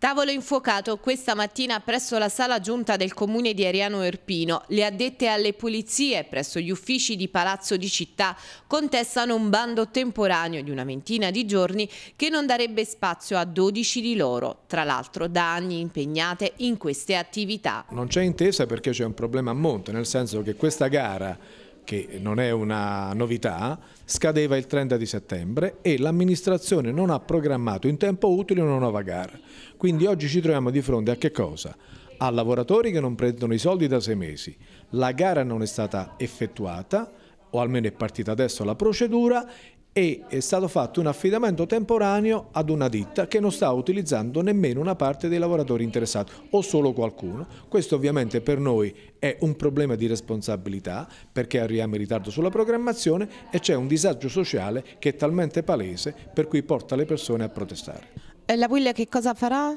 Tavolo infuocato questa mattina presso la sala giunta del comune di Ariano Erpino. Le addette alle pulizie presso gli uffici di Palazzo di Città contestano un bando temporaneo di una ventina di giorni che non darebbe spazio a 12 di loro, tra l'altro da anni impegnate in queste attività. Non c'è intesa perché c'è un problema a monte, nel senso che questa gara che non è una novità, scadeva il 30 di settembre e l'amministrazione non ha programmato in tempo utile una nuova gara. Quindi oggi ci troviamo di fronte a che cosa? A lavoratori che non prendono i soldi da sei mesi. La gara non è stata effettuata, o almeno è partita adesso la procedura e è stato fatto un affidamento temporaneo ad una ditta che non sta utilizzando nemmeno una parte dei lavoratori interessati o solo qualcuno. Questo ovviamente per noi è un problema di responsabilità perché arriviamo in ritardo sulla programmazione e c'è un disagio sociale che è talmente palese per cui porta le persone a protestare. E la Puglia che cosa farà?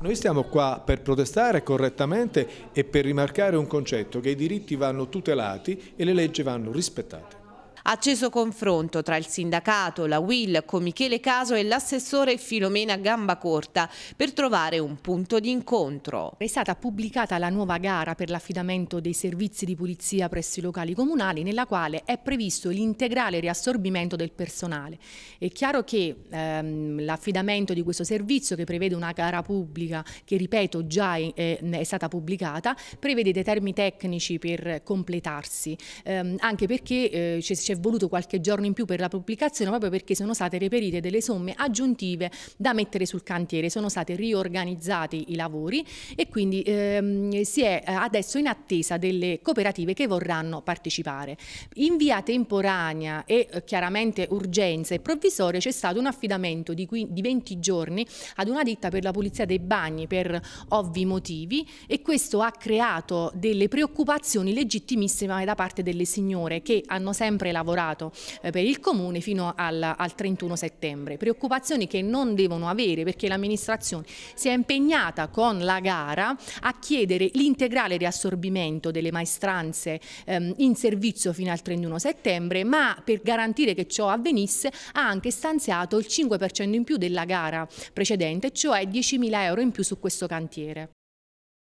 Noi stiamo qua per protestare correttamente e per rimarcare un concetto che i diritti vanno tutelati e le leggi vanno rispettate. Acceso confronto tra il sindacato, la Will, con Michele Caso e l'assessore Filomena Gambacorta per trovare un punto di incontro. È stata pubblicata la nuova gara per l'affidamento dei servizi di pulizia presso i locali comunali nella quale è previsto l'integrale riassorbimento del personale. È chiaro che ehm, l'affidamento di questo servizio che prevede una gara pubblica che ripeto già è, è stata pubblicata prevede dei termini tecnici per completarsi ehm, anche perché eh, c'è voluto qualche giorno in più per la pubblicazione proprio perché sono state reperite delle somme aggiuntive da mettere sul cantiere, sono stati riorganizzati i lavori e quindi ehm, si è eh, adesso in attesa delle cooperative che vorranno partecipare. In via temporanea e eh, chiaramente urgenza e provvisoria c'è stato un affidamento di, di 20 giorni ad una ditta per la pulizia dei bagni per ovvi motivi e questo ha creato delle preoccupazioni legittimissime da parte delle signore che hanno sempre la lavorato eh, per il Comune fino al, al 31 settembre. Preoccupazioni che non devono avere perché l'amministrazione si è impegnata con la gara a chiedere l'integrale riassorbimento delle maestranze ehm, in servizio fino al 31 settembre, ma per garantire che ciò avvenisse ha anche stanziato il 5% in più della gara precedente, cioè 10.000 euro in più su questo cantiere.